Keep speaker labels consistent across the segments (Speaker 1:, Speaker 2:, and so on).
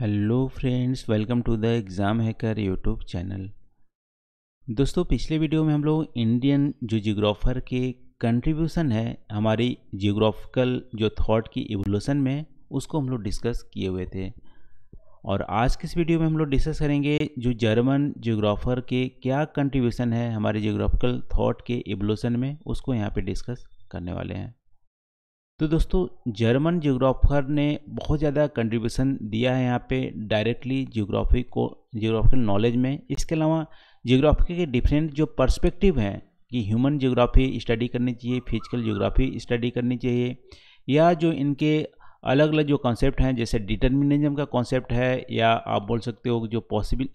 Speaker 1: hello friends welcome to the exam hacker YouTube channel दोस्तों पिछले video में हम लोग इंडियन जो जियोग्राफर के कंट्रीब्यूशन है हमारी जियोग्राफिकल जो थॉट की इवोल्यूशन में उसको हम लोग डिस्कस किए हुए थे और आज के इस वीडियो में हम लोग डिस्कस करेंगे जो जर्मन जियोग्राफर के क्या कंट्रीब्यूशन है हमारे जियोग्राफिकल थाट के इवोल्यूशन में उसको यहाँ पर डिस्कस करने वाले हैं तो दोस्तों जर्मन जियोग्राफर ने बहुत ज़्यादा कंट्रीब्यूशन दिया है यहाँ पे डायरेक्टली जियोग्राफी को जियोग्राफिकल नॉलेज में इसके अलावा जियोग्राफी के डिफरेंट जो पर्सपेक्टिव हैं कि ह्यूमन जियोग्राफी स्टडी करनी चाहिए फिजिकल जियोग्राफी स्टडी करनी चाहिए या जो इनके अलग अलग जो कॉन्सेप्ट हैं जैसे डिटर्मिनिज्म का कॉन्सेप्ट है या आप बोल सकते हो जो पॉसिबल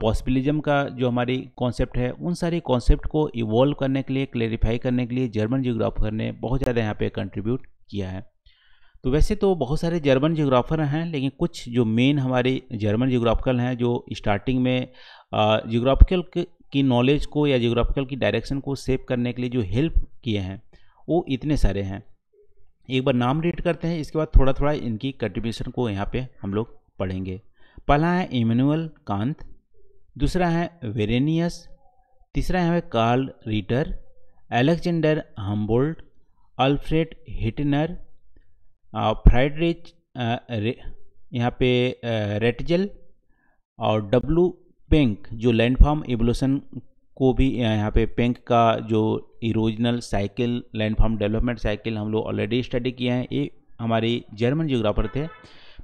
Speaker 1: पॉसिबिलिज्म का जो हमारी कॉन्सेप्ट है उन सारे कॉन्सेप्ट को इवॉल्व करने के लिए क्लेरिफाई करने के लिए जर्मन जियोग्राफर ने बहुत ज़्यादा यहाँ पे कंट्रीब्यूट किया है तो वैसे तो बहुत सारे जर्मन जियोग्राफर हैं लेकिन कुछ जो मेन हमारे जर्मन जियोग्राफिकल हैं जो स्टार्टिंग में जियोग्राफिकल की नॉलेज को या जियोग्राफिकल की डायरेक्शन को सेव करने के लिए जो हेल्प किए हैं वो इतने सारे हैं एक बार नाम रीड करते हैं इसके बाद थोड़ा थोड़ा इनकी कंट्रीब्यूशन को यहाँ पे हम लोग पढ़ेंगे पहला है इमेनुअल कांत दूसरा है वेरेनियस तीसरा है Karl Ritter Alexander Humboldt Alfred Hettner Friedrich यहाँ पे रेटजल uh, और डब्लू पेंक जो लैंडफार्म एवोल्यूशन को भी uh, यहाँ पे पेंक का जो erosional cycle landform development cycle हम लोग ऑलरेडी स्टडी किए हैं ये हमारे जर्मन जियोग्राफर थे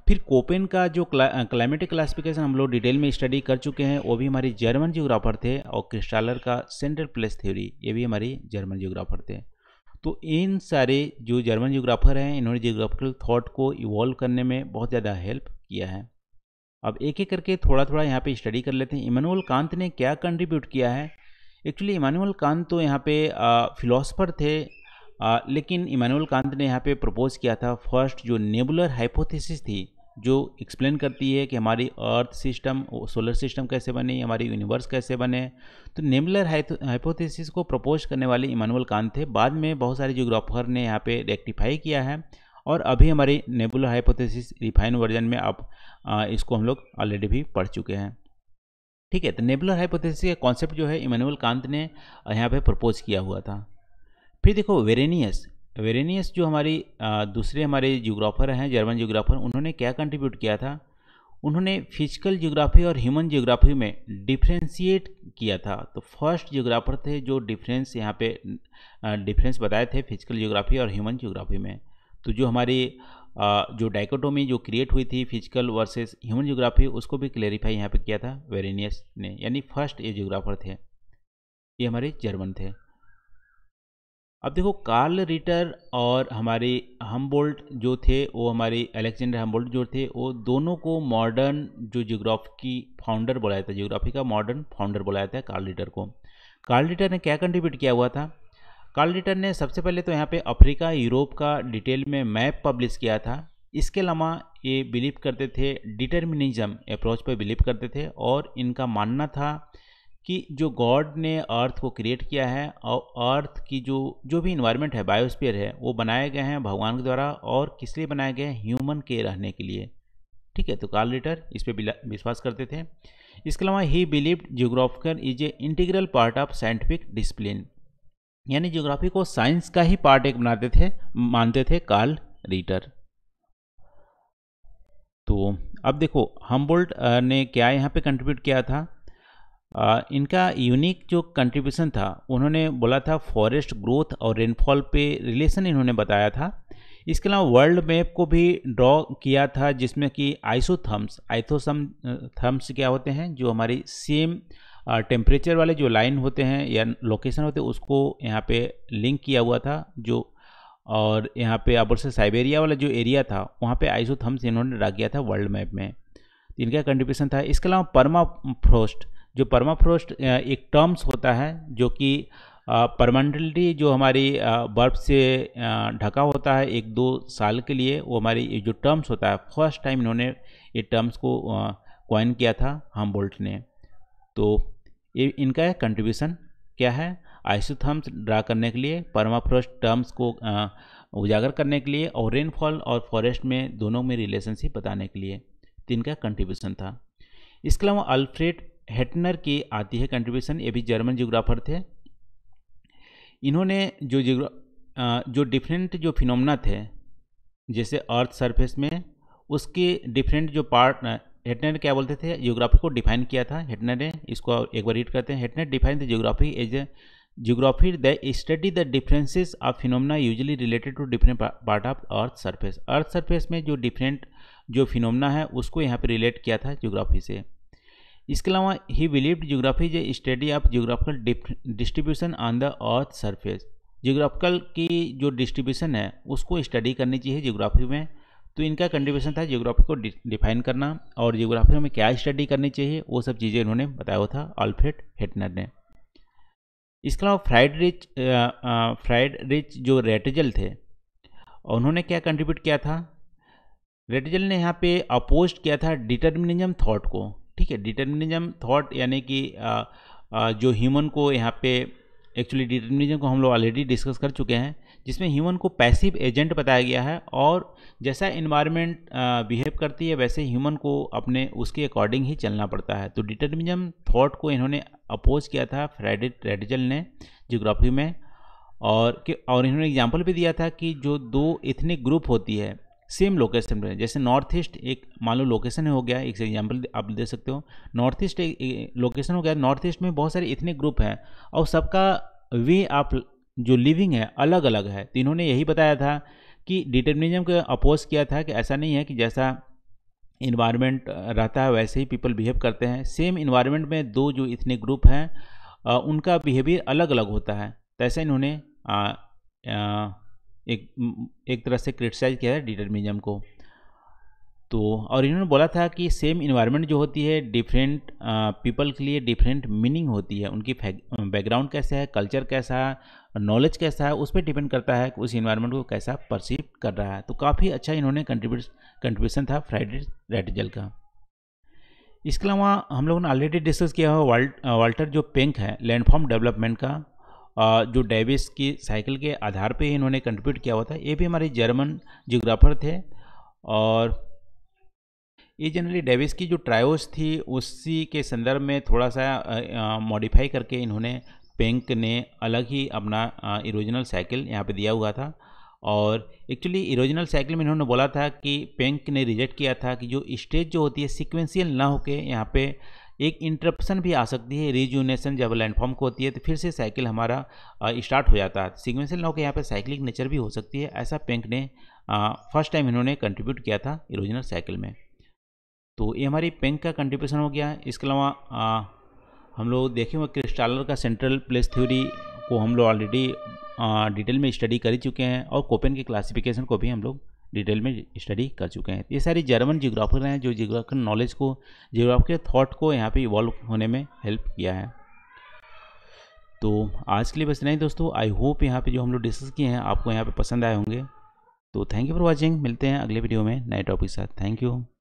Speaker 1: फिर कोपेन का जो क्ला, क्लाइमेटिक क्लासिफिकेशन हम लोग डिटेल में स्टडी कर चुके हैं वो भी हमारी जर्मन जियोग्राफर थे और क्रिस्टालर का सेंट्रल प्लेस थ्योरी ये भी हमारी जर्मन जियोग्राफर थे तो इन सारे जो जर्मन जियोग्राफर हैं इन्होंने जियोग्राफिकल थाट को इवॉल्व करने में बहुत ज़्यादा हेल्प किया है अब एक एक करके थोड़ा थोड़ा यहाँ पे स्टडी कर लेते हैं इमानुअल कांत ने क्या कंट्रीब्यूट किया है एक्चुअली इमानुअल कांत तो यहाँ पे फिलोसफर थे आ, लेकिन इमानुअल कांत ने यहाँ पे प्रपोज किया था फर्स्ट जो नेबुलर हाइपोथेसिस थी जो एक्सप्लेन करती है कि हमारी अर्थ सिस्टम सोलर सिस्टम कैसे बने हमारी यूनिवर्स कैसे बने तो नेमलर हाइपोथेसिस को प्रपोज करने वाले इमानुअल कांत थे बाद में बहुत सारे जोग्राफर ने यहाँ पे रेक्टिफाई किया है और अभी हमारी नेबुलर हाइपोथेसिस रिफाइन वर्जन में आप इसको हम लोग ऑलरेडी भी पढ़ चुके हैं ठीक है तो नेबुलर हाइपोथेसिस का कॉन्सेप्ट जो है इमानुअल कांत ने यहाँ पे प्रपोज किया हुआ था फिर देखो वेरेनियस वेरेनियस जो हमारी दूसरे हमारे जियोग्राफर हैं जर्मन जियोग्राफर उन्होंने क्या कंट्रीब्यूट किया था उन्होंने फिजिकल जियोग्राफी और ह्यूमन जियोग्राफी में डिफ्रेंशिएट किया था तो फर्स्ट जियोग्राफर थे जो डिफरेंस यहाँ पे डिफरेंस बताए थे फिजिकल जियोग्राफी और ह्यूमन जियोग्राफी में तो जो हमारी जो डाइकोटोमी जो क्रिएट हुई थी फिजिकल वर्सेस ह्यूमन जियोग्राफी उसको भी क्लेरिफाई यहाँ पे किया था वेरेनियस ने यानी फर्स्ट ये जियोग्राफर थे ये हमारे जर्मन थे अब देखो कार्ल रिटर और हमारे हमबोल्ट जो थे वो हमारे अलेक्जेंडर हमबोल्ट जो थे वो दोनों को मॉडर्न जो जियोग्राफी की फाउंडर बुलाया था जियोग्राफी का मॉडर्न फाउंडर बुलाया था कार्ल रिटर को कार्ल रिटर ने क्या कंट्रीब्यूट किया हुआ था कार्ल रिटर ने सबसे पहले तो यहाँ पे अफ्रीका यूरोप का डिटेल में मैप पब्लिश किया था इसके अलावा ये बिलीव करते थे डिटर्मिनिज्म अप्रोच पर बिलीव करते थे और इनका मानना था कि जो गॉड ने अर्थ को क्रिएट किया है और अर्थ की जो जो भी इन्वायरमेंट है बायोस्फीयर है वो बनाए गए हैं भगवान के द्वारा और किस लिए बनाए गए हैं ह्यूमन के रहने के लिए ठीक है तो लीटर इस पर विश्वास करते थे इसके अलावा he believed geographical is a integral part of scientific discipline यानी जियोग्राफी को साइंस का ही पार्ट एक बनाते थे मानते थे कार्ल रीटर तो अब देखो हम्बोल्ट ने क्या यहाँ पे कंट्रीब्यूट किया था आ, इनका यूनिक जो कंट्रीब्यूशन था उन्होंने बोला था फॉरेस्ट ग्रोथ और रेनफॉल पे रिलेशन इन्होंने बताया था इसके अलावा वर्ल्ड मैप को भी ड्रॉ किया था जिसमें कि आइसोथम्स आइथोसम थम्स क्या होते हैं जो हमारी सेम टेम्परेचर वाले जो लाइन होते हैं या लोकेशन होते हैं उसको यहाँ पे लिंक किया हुआ था जो और यहाँ पे आप से साइबेरिया वाला जो एरिया था वहाँ पे आइसोथम्स इन्होंने रख गया था वर्ल्ड मैप में इनका कंट्रीब्यूशन था इसके अलावा परमा फ्रोस्ट जो परमाफ्रोस्ट एक टर्म्स होता है जो कि परमानेंटली जो हमारी बर्फ से ढका होता है एक दो साल के लिए वो हमारी जो टर्म्स होता है फर्स्ट टाइम इन्होंने ये टर्म्स को क्वाइन किया था हम बोल्ट ने तो ये इनका कंट्रीब्यूशन क्या है आइसोथर्म्स ड्रा करने के लिए परमाफ्रोस्ट टर्म्स को उजागर करने के लिए और रेनफॉल और फॉरेस्ट में दोनों में रिलेशनशिप बताने के लिए तो इनका कंट्रीब्यूशन था इसके अलावा अल्फ्रेड हेटनर की आती है कंट्रीब्यूशन ये भी जर्मन जियोग्राफर थे इन्होंने जो जो डिफरेंट जो फिनोमना थे जैसे अर्थ सरफेस में उसके डिफरेंट जो पार्ट हेटनर क्या बोलते थे जियोग्राफी को डिफाइन किया था हेटनर ने इसको एक बार रीड करते हैं Hettner define the geography as a geography the study the differences of phenomena usually related to different part of earth surface earth surface में जो डिफरेंट जो फिनोमना है उसको यहाँ पे रिलेट किया था जियोग्राफी से इसके अलावा he believed geography is a study of geographical distribution on the earth surface geographical की जो डिस्ट्रीब्यूशन है उसको स्टडी करनी चाहिए जियोग्राफी में तो इनका कंट्रीब्यूशन था जियोग्राफी को डिफाइन करना और जियोग्राफी में क्या स्टडी करनी चाहिए वो सब चीज़ें इन्होंने बताया था अल्फ्रेड हेटनर ने इसके अलावा फ्राइड रिच फ्राइड रिच जो रेटजल थे उन्होंने क्या कंट्रीब्यूट किया था रेटजल ने यहाँ पे अपोज किया था डिटर्मिनिज्म थॉट को ठीक है डिटर्मिनिज्म थॉट यानी कि जो ह्यूमन को यहाँ पे एक्चुअली डिटर्मिनिज्म को हम लोग ऑलरेडी डिस्कस कर चुके हैं जिसमें ह्यूमन को पैसिव एजेंट बताया गया है और जैसा इन्वायरमेंट बिहेव करती है वैसे ह्यूमन को अपने उसके अकॉर्डिंग ही चलना पड़ता है तो डिटर्मिनिज्म थॉट को इन्होंने अपोज किया था फ्रेडिट रेडिजल ने जोग्राफी में और और इन्होंने एग्जाम्पल भी दिया था कि जो दो इथनिक ग्रुप होती है सेम लोकेशन पर जैसे नॉर्थ ईस्ट एक मान लो लोकेशन हो गया एक एग्जाम्पल आप दे सकते हो नॉर्थ ईस्ट एक लोकेशन हो गया नॉर्थ ईस्ट में बहुत सारे इतने ग्रुप हैं और सबका वे आप जो लिविंग है अलग अलग है तो इन्होंने यही बताया था कि डिटर्मिनिज्म को अपोज किया था कि ऐसा नहीं है कि जैसा इन्वायरमेंट रहता है वैसे ही पीपल बिहेव करते हैं सेम इन्वायरमेंट में दो जो इतने ग्रुप हैं उनका बिहेवियर अलग अलग होता है तो ऐसा इन्होंने एक एक तरह से क्रिटिसाइज़ किया है डिटर्मिज़म को तो और इन्होंने बोला था कि सेम इन्वायरमेंट जो होती है डिफरेंट पीपल uh, के लिए डिफरेंट मीनिंग होती है उनकी बैकग्राउंड कैसा है कल्चर कैसा है नॉलेज कैसा है उस पर डिपेंड करता है कि उस इन्वायरमेंट को कैसा परसीव कर रहा है तो काफ़ी अच्छा इन्होंने कंट्रीब्यूट कंट्रीब्यूशन था फ्राइडे रेडिजल का इसके अलावा हम लोगों ने ऑलरेडी डिस्कस किया हुआ वाल्टर uh, जो पेंक है लैंडफॉर्म डेवलपमेंट का जो डेविस की साइकिल के आधार पे इन्होंने कंट्रीब्यूट किया हुआ था ये भी हमारे जर्मन जियोग्राफर थे और ये जनरली डेविस की जो ट्रायोस थी उसी के संदर्भ में थोड़ा सा मॉडिफाई करके इन्होंने पेंक ने अलग ही अपना इरिजिनल साइकिल यहाँ पे दिया हुआ था और एक्चुअली इरिजिनल साइकिल में इन्होंने बोला था कि पेंक ने रिजेक्ट किया था कि जो स्टेज जो होती है सिक्वेंशियल ना होके यहाँ पर एक इंटरप्शन भी आ सकती है रिज्यूनेशन जब लैंडफॉर्म को होती है तो फिर से साइकिल हमारा स्टार्ट हो जाता है सिक्वेंसल नाव के यहाँ पर साइकिलिक नेचर भी हो सकती है ऐसा पेंक ने फर्स्ट टाइम इन्होंने कंट्रीब्यूट किया था इरोजनल साइकिल में तो ये हमारी पेंक का कंट्रीब्यूशन हो गया इसके अलावा हम लोग देखेंगे क्रिस्टालर का सेंट्रल प्लेस थ्योरी को हम लोग ऑलरेडी डिटेल में स्टडी कर ही चुके हैं और कोपेन के क्लासिफिकेशन को भी हम लोग डिटेल में स्टडी कर चुके हैं ये सारी जर्मन जियोग्राफर हैं जो जियोग्राफिकल नॉलेज को जियोग्राफिकल थाट को यहाँ पे इवॉल्व होने में हेल्प किया है तो आज के लिए बस इतना ही दोस्तों आई होप यहाँ पे जो हम लोग डिस्कस किए हैं आपको यहाँ पे पसंद आए होंगे तो थैंक यू फॉर वॉचिंग मिलते हैं अगले वीडियो में नए टॉपिक के साथ थैंक यू